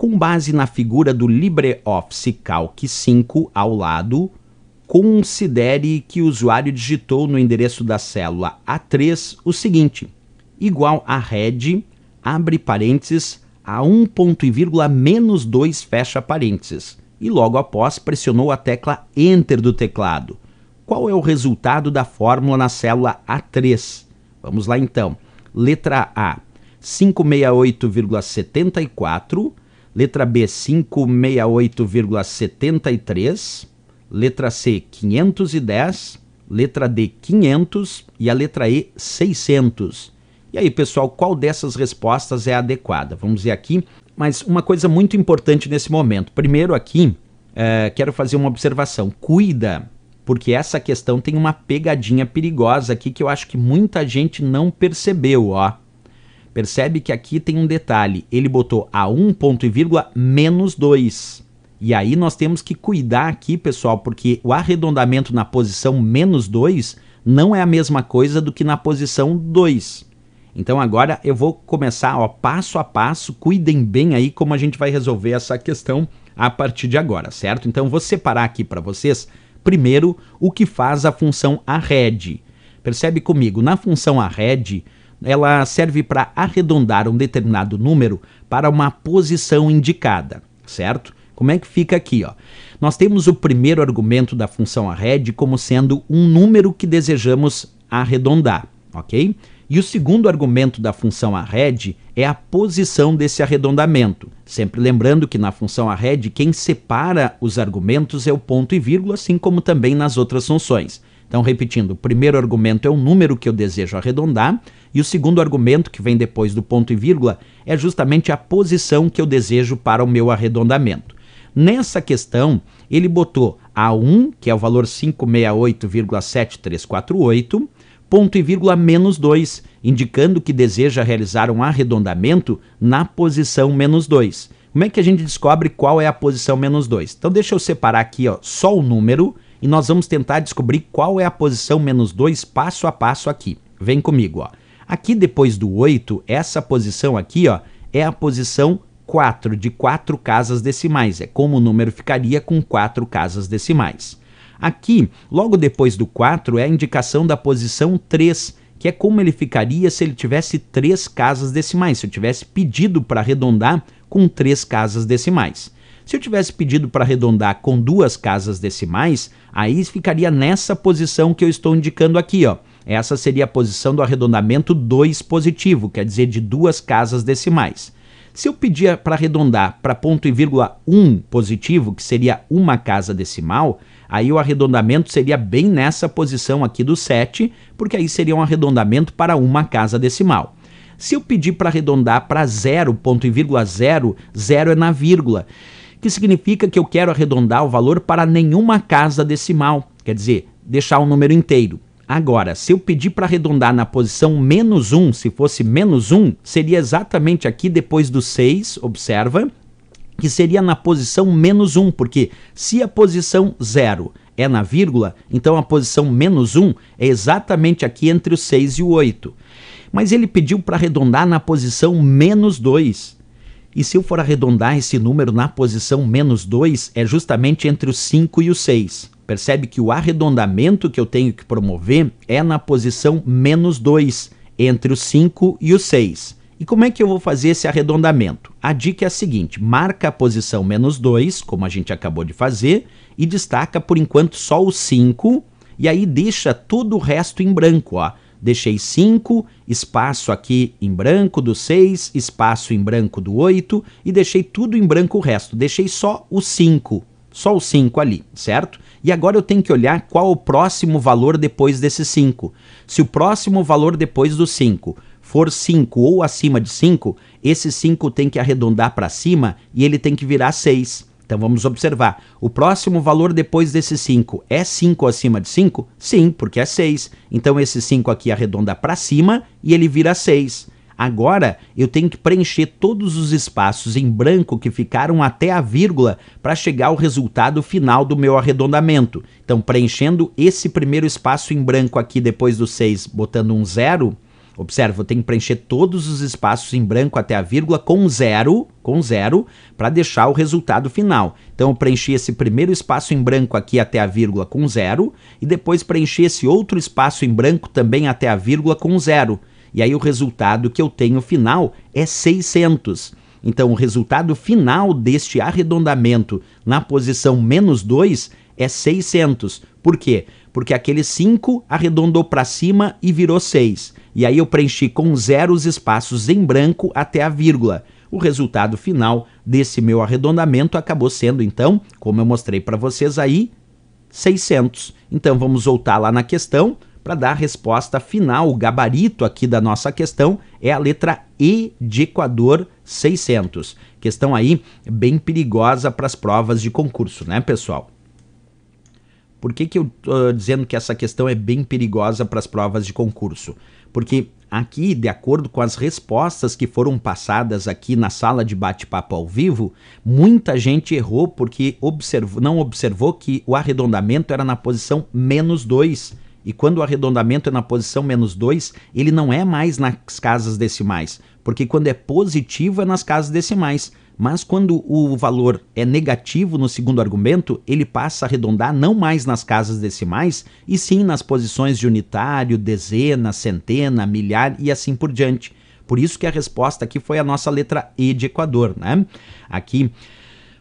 com base na figura do LibreOffice Calc 5 ao lado, considere que o usuário digitou no endereço da célula A3 o seguinte: igual a red, abre parênteses, a 1 ponto e vírgula menos 2 fecha parênteses, e logo após pressionou a tecla Enter do teclado. Qual é o resultado da fórmula na célula A3? Vamos lá então. Letra A, 568,74 Letra B, 568,73. Letra C, 510. Letra D, 500. E a letra E, 600. E aí, pessoal, qual dessas respostas é adequada? Vamos ver aqui. Mas uma coisa muito importante nesse momento. Primeiro, aqui, é, quero fazer uma observação. Cuida, porque essa questão tem uma pegadinha perigosa aqui que eu acho que muita gente não percebeu, ó. Percebe que aqui tem um detalhe, ele botou a 1 ponto e vírgula menos 2. E aí nós temos que cuidar aqui, pessoal, porque o arredondamento na posição menos 2 não é a mesma coisa do que na posição 2. Então agora eu vou começar ó, passo a passo, cuidem bem aí como a gente vai resolver essa questão a partir de agora, certo? Então vou separar aqui para vocês, primeiro, o que faz a função arred. Percebe comigo, na função arred, ela serve para arredondar um determinado número para uma posição indicada, certo? Como é que fica aqui, ó? Nós temos o primeiro argumento da função arred como sendo um número que desejamos arredondar, ok? E o segundo argumento da função arred é a posição desse arredondamento. Sempre lembrando que na função arred quem separa os argumentos é o ponto e vírgula, assim como também nas outras funções. Então, repetindo, o primeiro argumento é um número que eu desejo arredondar, e o segundo argumento, que vem depois do ponto e vírgula, é justamente a posição que eu desejo para o meu arredondamento. Nessa questão, ele botou A1, que é o valor 568,7348, ponto e vírgula menos 2, indicando que deseja realizar um arredondamento na posição menos 2. Como é que a gente descobre qual é a posição menos 2? Então deixa eu separar aqui ó, só o número e nós vamos tentar descobrir qual é a posição menos 2 passo a passo aqui. Vem comigo. Ó. Aqui depois do 8, essa posição aqui ó, é a posição 4 de 4 casas decimais. É como o número ficaria com 4 casas decimais. Aqui, logo depois do 4, é a indicação da posição 3, que é como ele ficaria se ele tivesse 3 casas decimais, se eu tivesse pedido para arredondar com 3 casas decimais. Se eu tivesse pedido para arredondar com duas casas decimais, aí ficaria nessa posição que eu estou indicando aqui, ó, essa seria a posição do arredondamento 2 positivo, quer dizer, de duas casas decimais. Se eu pedir para arredondar para ponto e vírgula 1 um positivo, que seria uma casa decimal, aí o arredondamento seria bem nessa posição aqui do 7, porque aí seria um arredondamento para uma casa decimal. Se eu pedir para arredondar para 0, ponto e vírgula 0, 0 é na vírgula, que significa que eu quero arredondar o valor para nenhuma casa decimal, quer dizer, deixar o um número inteiro. Agora, se eu pedir para arredondar na posição menos 1, se fosse menos 1, seria exatamente aqui depois do 6, observa, que seria na posição menos 1, porque se a posição 0 é na vírgula, então a posição menos 1 é exatamente aqui entre o 6 e o 8. Mas ele pediu para arredondar na posição menos 2. E se eu for arredondar esse número na posição menos 2, é justamente entre o 5 e o 6. Percebe que o arredondamento que eu tenho que promover é na posição menos 2, entre o 5 e o 6. E como é que eu vou fazer esse arredondamento? A dica é a seguinte: marca a posição menos 2, como a gente acabou de fazer, e destaca por enquanto só o 5, e aí deixa todo o resto em branco. Ó. Deixei 5, espaço aqui em branco do 6, espaço em branco do 8, e deixei tudo em branco o resto. Deixei só o 5, só o 5 ali, certo? E agora eu tenho que olhar qual o próximo valor depois desse 5. Se o próximo valor depois do 5 for 5 ou acima de 5, esse 5 tem que arredondar para cima e ele tem que virar 6. Então vamos observar. O próximo valor depois desse 5 é 5 acima de 5? Sim, porque é 6. Então esse 5 aqui arredonda para cima e ele vira 6. Agora eu tenho que preencher todos os espaços em branco que ficaram até a vírgula para chegar ao resultado final do meu arredondamento. Então, preenchendo esse primeiro espaço em branco aqui depois do 6, botando um zero, Observa, eu tenho que preencher todos os espaços em branco até a vírgula com zero, com zero, para deixar o resultado final. Então eu preenchi esse primeiro espaço em branco aqui até a vírgula com zero e depois preenchi esse outro espaço em branco também até a vírgula com zero. E aí o resultado que eu tenho final é 600. Então o resultado final deste arredondamento na posição menos 2 é 600. Por quê? Porque aquele 5 arredondou para cima e virou 6. E aí eu preenchi com zeros os espaços em branco até a vírgula. O resultado final desse meu arredondamento acabou sendo, então, como eu mostrei para vocês aí, 600. Então vamos voltar lá na questão. Para dar a resposta final, o gabarito aqui da nossa questão é a letra E de Equador 600. Questão aí bem perigosa para as provas de concurso, né, pessoal? Por que, que eu estou ah, dizendo que essa questão é bem perigosa para as provas de concurso? Porque aqui, de acordo com as respostas que foram passadas aqui na sala de bate-papo ao vivo, muita gente errou porque observou, não observou que o arredondamento era na posição menos 2 e quando o arredondamento é na posição menos 2, ele não é mais nas casas decimais, porque quando é positivo é nas casas decimais. Mas quando o valor é negativo no segundo argumento, ele passa a arredondar não mais nas casas decimais, e sim nas posições de unitário, dezena, centena, milhar e assim por diante. Por isso que a resposta aqui foi a nossa letra E de Equador, né? Aqui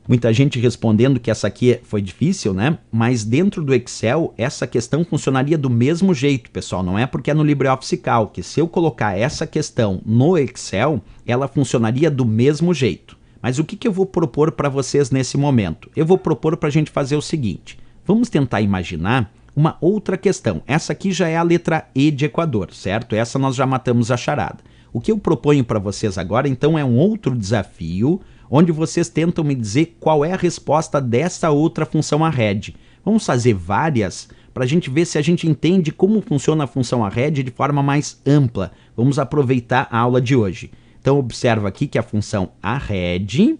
Muita gente respondendo que essa aqui foi difícil, né? Mas dentro do Excel, essa questão funcionaria do mesmo jeito, pessoal. Não é porque é no LibreOffice Calc. Se eu colocar essa questão no Excel, ela funcionaria do mesmo jeito. Mas o que, que eu vou propor para vocês nesse momento? Eu vou propor para a gente fazer o seguinte. Vamos tentar imaginar uma outra questão. Essa aqui já é a letra E de Equador, certo? Essa nós já matamos a charada. O que eu proponho para vocês agora, então, é um outro desafio onde vocês tentam me dizer qual é a resposta dessa outra função arred. Vamos fazer várias para a gente ver se a gente entende como funciona a função arred de forma mais ampla. Vamos aproveitar a aula de hoje. Então observa aqui que a função arred,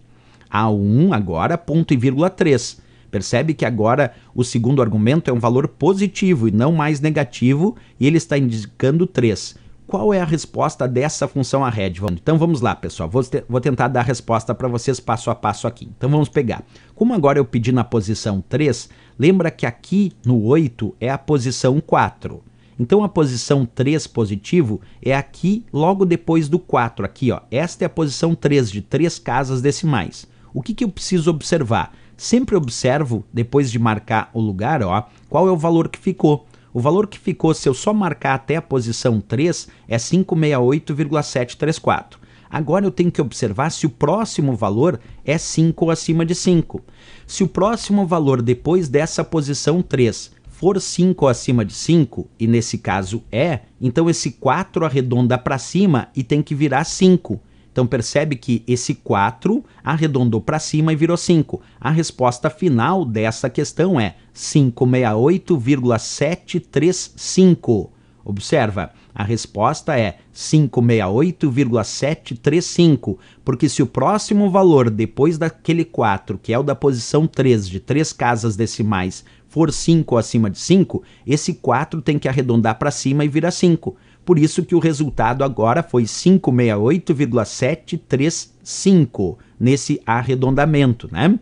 A1 agora, ponto e vírgula 3. Percebe que agora o segundo argumento é um valor positivo e não mais negativo, e ele está indicando 3 qual é a resposta dessa função arred? Então vamos lá, pessoal. Vou, te, vou tentar dar a resposta para vocês passo a passo aqui. Então vamos pegar. Como agora eu pedi na posição 3, lembra que aqui no 8 é a posição 4. Então a posição 3 positivo é aqui logo depois do 4, aqui ó. Esta é a posição 3 de três casas decimais. O que, que eu preciso observar? Sempre observo, depois de marcar o lugar, ó, qual é o valor que ficou. O valor que ficou se eu só marcar até a posição 3 é 568,734. Agora eu tenho que observar se o próximo valor é 5 ou acima de 5. Se o próximo valor depois dessa posição 3 for 5 ou acima de 5, e nesse caso é, então esse 4 arredonda para cima e tem que virar 5. Então percebe que esse 4 arredondou para cima e virou 5. A resposta final dessa questão é 568,735. Observa, a resposta é 568,735, porque se o próximo valor depois daquele 4, que é o da posição 3 de 3 casas decimais, for 5 acima de 5, esse 4 tem que arredondar para cima e vira 5. Por isso que o resultado agora foi 568,735 nesse arredondamento, né?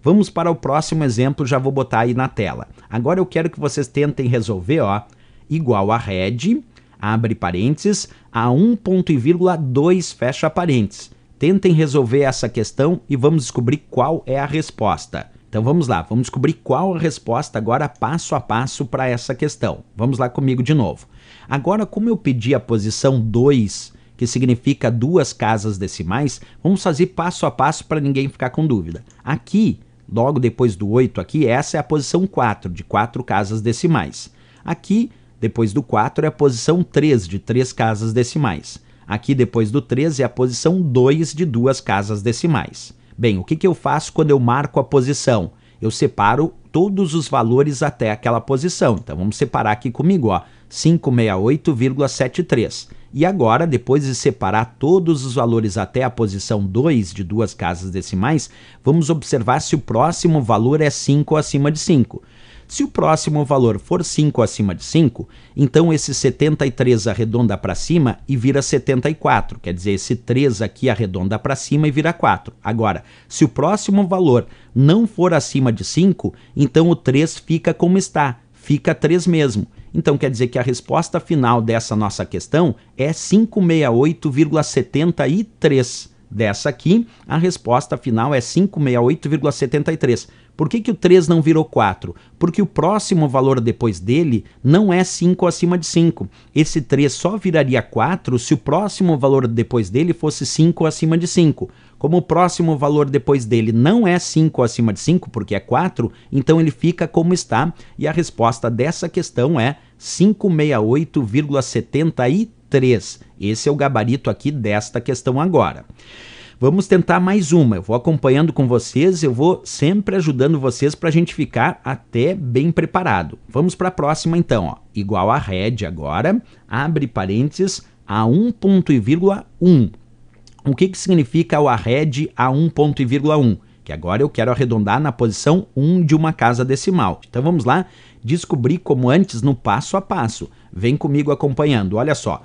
Vamos para o próximo exemplo, já vou botar aí na tela. Agora eu quero que vocês tentem resolver, ó, igual a red, abre parênteses, a 1.2 fecha parênteses. Tentem resolver essa questão e vamos descobrir qual é a resposta. Então vamos lá, vamos descobrir qual a resposta agora passo a passo para essa questão. Vamos lá comigo de novo. Agora, como eu pedi a posição 2, que significa duas casas decimais, vamos fazer passo a passo para ninguém ficar com dúvida. Aqui, logo depois do 8 aqui, essa é a posição 4, de quatro casas decimais. Aqui, depois do 4 é a posição 3, de três casas decimais. Aqui, depois do 3, é a posição 2 de duas casas decimais. Bem, o que, que eu faço quando eu marco a posição? Eu separo todos os valores até aquela posição. Então vamos separar aqui comigo, ó, 568,73. E agora, depois de separar todos os valores até a posição 2 de duas casas decimais, vamos observar se o próximo valor é 5 acima de 5. Se o próximo valor for 5 acima de 5, então esse 73 arredonda para cima e vira 74, quer dizer, esse 3 aqui arredonda para cima e vira 4. Agora, se o próximo valor não for acima de 5, então o 3 fica como está, fica 3 mesmo. Então quer dizer que a resposta final dessa nossa questão é 568,73 dessa aqui, a resposta final é 568,73. Por que, que o 3 não virou 4? Porque o próximo valor depois dele não é 5 acima de 5. Esse 3 só viraria 4 se o próximo valor depois dele fosse 5 acima de 5. Como o próximo valor depois dele não é 5 acima de 5, porque é 4, então ele fica como está. E a resposta dessa questão é 568,73. 3. Esse é o gabarito aqui desta questão agora. Vamos tentar mais uma. Eu vou acompanhando com vocês, eu vou sempre ajudando vocês para a gente ficar até bem preparado. Vamos para a próxima então. Ó. Igual a red agora, abre parênteses a ponto e vírgula um. O que, que significa o arred a ponto e vírgula um? Que agora eu quero arredondar na posição 1 de uma casa decimal. Então vamos lá. Descobri como antes no passo a passo. Vem comigo acompanhando, olha só.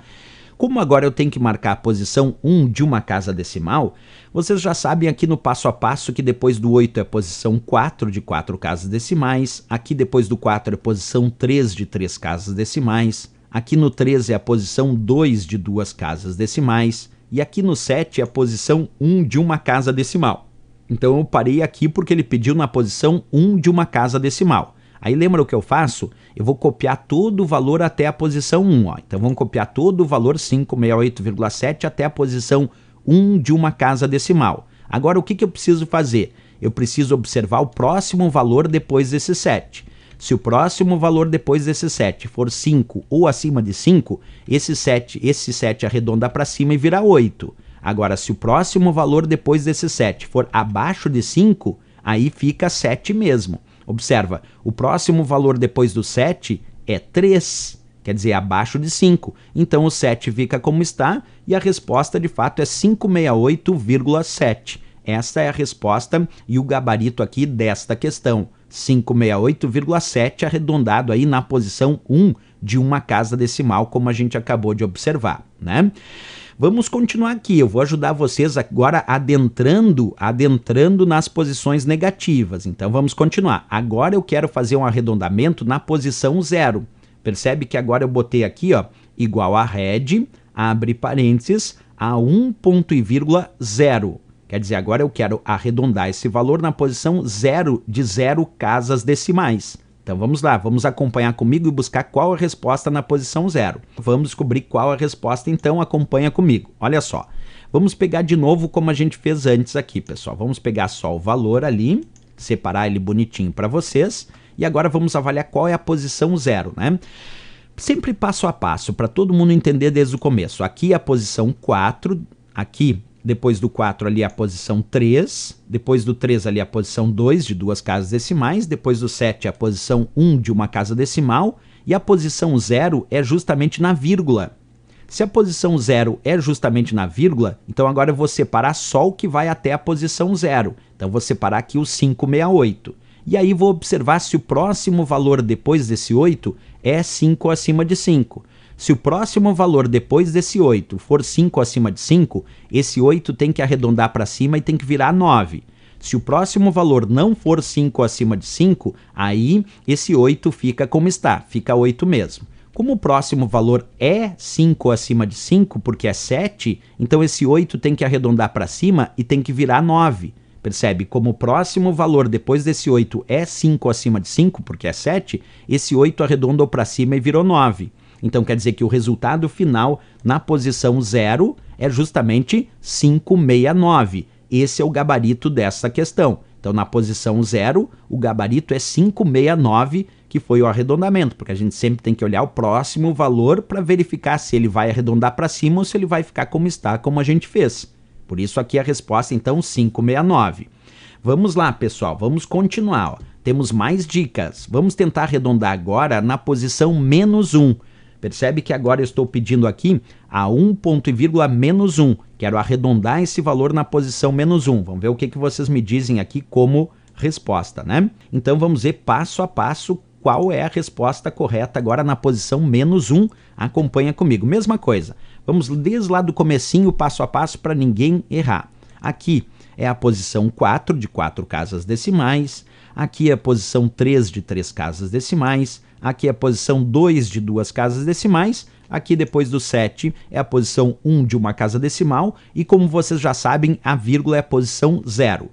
Como agora eu tenho que marcar a posição 1 de uma casa decimal, vocês já sabem aqui no passo a passo que depois do 8 é a posição 4 de 4 casas decimais, aqui depois do 4 é a posição 3 de 3 casas decimais, aqui no 13 é a posição 2 de 2 casas decimais, e aqui no 7 é a posição 1 de uma casa decimal. Então eu parei aqui porque ele pediu na posição 1 de uma casa decimal. Aí lembra o que eu faço? Eu vou copiar todo o valor até a posição 1. Ó. Então vamos copiar todo o valor 568,7 até a posição 1 de uma casa decimal. Agora o que, que eu preciso fazer? Eu preciso observar o próximo valor depois desse 7. Se o próximo valor depois desse 7 for 5 ou acima de 5, esse 7, esse 7 arredonda para cima e vira 8. Agora, se o próximo valor depois desse 7 for abaixo de 5, aí fica 7 mesmo. Observa, o próximo valor depois do 7 é 3, quer dizer, abaixo de 5. Então o 7 fica como está e a resposta de fato é 568,7. Esta é a resposta e o gabarito aqui desta questão. 568,7 arredondado aí na posição 1 de uma casa decimal, como a gente acabou de observar, né? Vamos continuar aqui, eu vou ajudar vocês agora adentrando, adentrando nas posições negativas. Então vamos continuar. Agora eu quero fazer um arredondamento na posição zero. Percebe que agora eu botei aqui, ó, igual a red, abre parênteses, a 1.0. Quer dizer, agora eu quero arredondar esse valor na posição zero de zero casas decimais. Então vamos lá, vamos acompanhar comigo e buscar qual a resposta na posição zero. Vamos descobrir qual a resposta, então acompanha comigo. Olha só, vamos pegar de novo como a gente fez antes aqui, pessoal. Vamos pegar só o valor ali, separar ele bonitinho para vocês. E agora vamos avaliar qual é a posição zero, né? Sempre passo a passo, para todo mundo entender desde o começo. Aqui é a posição 4, aqui depois do 4 ali a posição 3, depois do 3 ali a posição 2 de duas casas decimais, depois do 7 a posição 1 de uma casa decimal, e a posição 0 é justamente na vírgula. Se a posição 0 é justamente na vírgula, então agora eu vou separar só o que vai até a posição 0. Então vou separar aqui o 568. E aí vou observar se o próximo valor depois desse 8 é 5 acima de 5. Se o próximo valor depois desse 8 for 5 acima de 5, esse 8 tem que arredondar para cima e tem que virar 9. Se o próximo valor não for 5 acima de 5, aí esse 8 fica como está, fica 8 mesmo. Como o próximo valor é 5 acima de 5, porque é 7, então esse 8 tem que arredondar para cima e tem que virar 9. Percebe? Como o próximo valor depois desse 8 é 5 acima de 5, porque é 7, esse 8 arredondou para cima e virou 9. Então quer dizer que o resultado final na posição 0 é justamente 569. Esse é o gabarito dessa questão. Então, na posição 0, o gabarito é 569, que foi o arredondamento, porque a gente sempre tem que olhar o próximo valor para verificar se ele vai arredondar para cima ou se ele vai ficar como está, como a gente fez. Por isso, aqui a resposta, então, 569. Vamos lá, pessoal, vamos continuar. Ó. Temos mais dicas. Vamos tentar arredondar agora na posição menos 1. Percebe que agora eu estou pedindo aqui a 1 ponto menos 1. Quero arredondar esse valor na posição menos 1. Vamos ver o que, que vocês me dizem aqui como resposta, né? Então vamos ver passo a passo qual é a resposta correta agora na posição menos 1. Acompanha comigo. Mesma coisa. Vamos desde lá do comecinho, passo a passo, para ninguém errar. Aqui é a posição 4 de 4 casas decimais. Aqui é a posição 3 de 3 casas decimais. Aqui é a posição 2 de duas casas decimais. Aqui depois do 7 é a posição 1 um de uma casa decimal. E como vocês já sabem, a vírgula é a posição 0.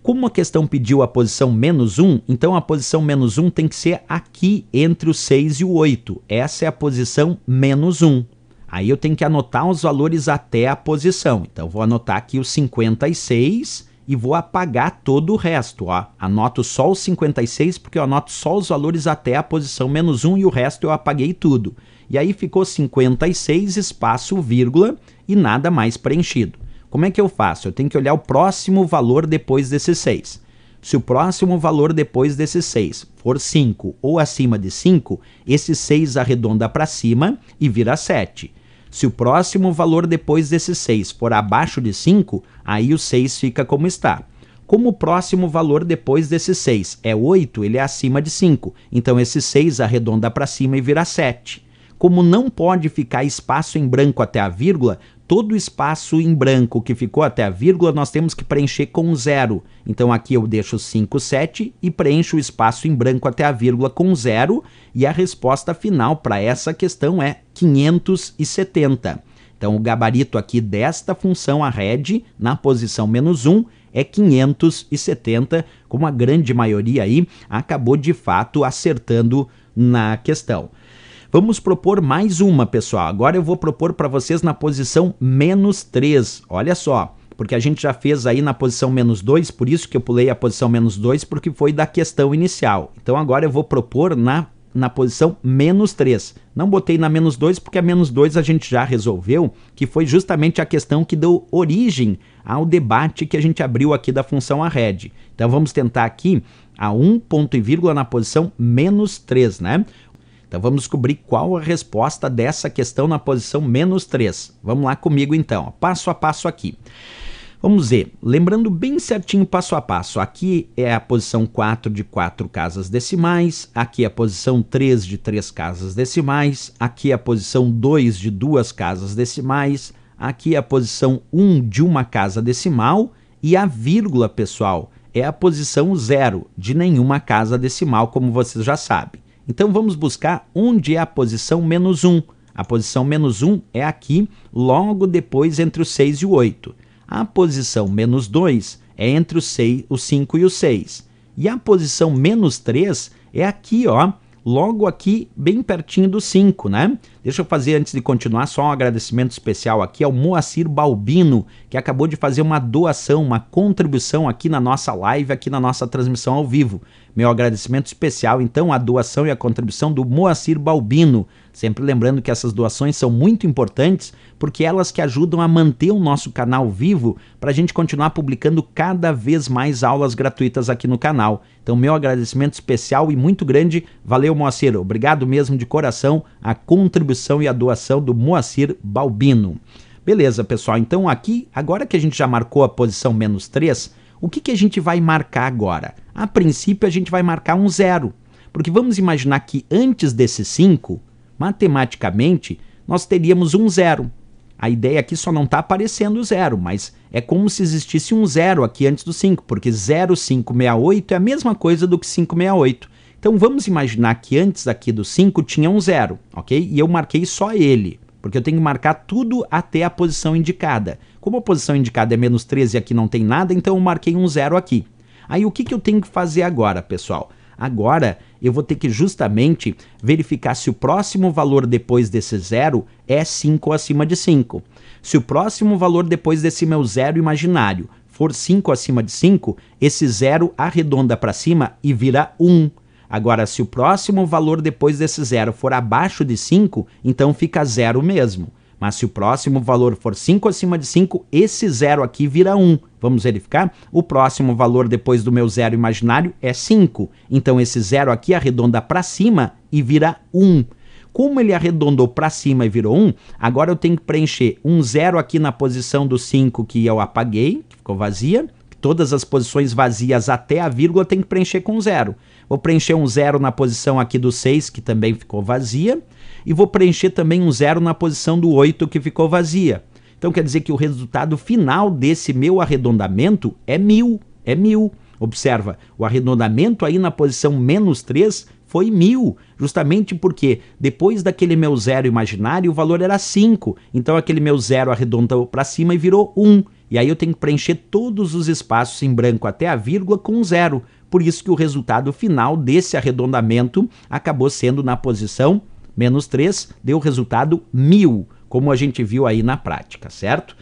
Como a questão pediu a posição menos 1, então a posição menos 1 tem que ser aqui entre o 6 e o 8. Essa é a posição menos 1. Aí eu tenho que anotar os valores até a posição. Então vou anotar aqui o 56 e vou apagar todo o resto. Ó. Anoto só os 56, porque eu anoto só os valores até a posição menos 1 e o resto eu apaguei tudo. E aí ficou 56 espaço vírgula e nada mais preenchido. Como é que eu faço? Eu tenho que olhar o próximo valor depois desse 6. Se o próximo valor depois desse 6 for 5 ou acima de 5, esse 6 arredonda para cima e vira 7. Se o próximo valor depois desse 6 for abaixo de 5, aí o 6 fica como está. Como o próximo valor depois desse 6 é 8, ele é acima de 5. Então esse 6 arredonda para cima e vira 7. Como não pode ficar espaço em branco até a vírgula, todo o espaço em branco que ficou até a vírgula, nós temos que preencher com zero. Então aqui eu deixo 5, 7 e preencho o espaço em branco até a vírgula com zero. E a resposta final para essa questão é 570. Então o gabarito aqui desta função arred na posição menos 1 é 570, como a grande maioria aí acabou de fato acertando na questão. Vamos propor mais uma, pessoal. Agora eu vou propor para vocês na posição menos 3. Olha só, porque a gente já fez aí na posição menos 2, por isso que eu pulei a posição menos 2, porque foi da questão inicial. Então agora eu vou propor na na posição menos 3. Não botei na menos 2 porque a menos 2 a gente já resolveu, que foi justamente a questão que deu origem ao debate que a gente abriu aqui da função arred. Então vamos tentar aqui a 1 um ponto e vírgula na posição menos 3, né? Então vamos descobrir qual a resposta dessa questão na posição menos 3. Vamos lá comigo então, passo a passo aqui. Vamos ver, lembrando bem certinho passo a passo, aqui é a posição 4 de 4 casas decimais, aqui é a posição 3 de 3 casas decimais, aqui é a posição 2 de 2 casas decimais, aqui é a posição 1 de uma casa decimal e a vírgula, pessoal, é a posição 0 de nenhuma casa decimal, como vocês já sabem. Então vamos buscar onde é a posição menos 1. A posição menos 1 é aqui, logo depois entre o 6 e o 8. A posição menos 2 é entre o, 6, o 5 e o 6. E a posição menos 3 é aqui, ó, logo aqui, bem pertinho do 5, né? Deixa eu fazer, antes de continuar, só um agradecimento especial aqui ao Moacir Balbino, que acabou de fazer uma doação, uma contribuição aqui na nossa live, aqui na nossa transmissão ao vivo. Meu agradecimento especial, então, à doação e à contribuição do Moacir Balbino. Sempre lembrando que essas doações são muito importantes, porque elas que ajudam a manter o nosso canal vivo para a gente continuar publicando cada vez mais aulas gratuitas aqui no canal. Então, meu agradecimento especial e muito grande. Valeu, Moacir. Obrigado mesmo de coração a contribuição contribuição e a doação do Moacir Balbino. Beleza, pessoal, então aqui, agora que a gente já marcou a posição menos 3, o que, que a gente vai marcar agora? A princípio, a gente vai marcar um zero, porque vamos imaginar que antes desse 5, matematicamente, nós teríamos um zero. A ideia aqui só não está aparecendo o zero, mas é como se existisse um zero aqui antes do 5, porque 0568 é a mesma coisa do que 568. Então vamos imaginar que antes aqui do 5 tinha um zero, ok? E eu marquei só ele, porque eu tenho que marcar tudo até a posição indicada. Como a posição indicada é menos 13 e aqui não tem nada, então eu marquei um zero aqui. Aí o que, que eu tenho que fazer agora, pessoal? Agora eu vou ter que justamente verificar se o próximo valor depois desse zero é 5 acima de 5. Se o próximo valor depois desse meu zero imaginário for 5 acima de 5, esse zero arredonda para cima e vira 1. Um. Agora, se o próximo valor depois desse zero for abaixo de 5, então fica zero mesmo. Mas se o próximo valor for 5 acima de 5, esse zero aqui vira 1. Um. Vamos verificar? O próximo valor depois do meu zero imaginário é 5. Então esse zero aqui arredonda para cima e vira 1. Um. Como ele arredondou para cima e virou 1, um, agora eu tenho que preencher um zero aqui na posição do 5 que eu apaguei, que ficou vazia. Todas as posições vazias até a vírgula tem que preencher com zero. Vou preencher um zero na posição aqui do 6, que também ficou vazia. E vou preencher também um zero na posição do 8, que ficou vazia. Então quer dizer que o resultado final desse meu arredondamento é mil. É mil. Observa, o arredondamento aí na posição menos 3 foi mil, justamente porque depois daquele meu zero imaginário o valor era 5, então aquele meu zero arredondou para cima e virou 1. Um. E aí eu tenho que preencher todos os espaços em branco até a vírgula com zero, por isso que o resultado final desse arredondamento acabou sendo na posição menos 3, deu resultado 1000, como a gente viu aí na prática, certo?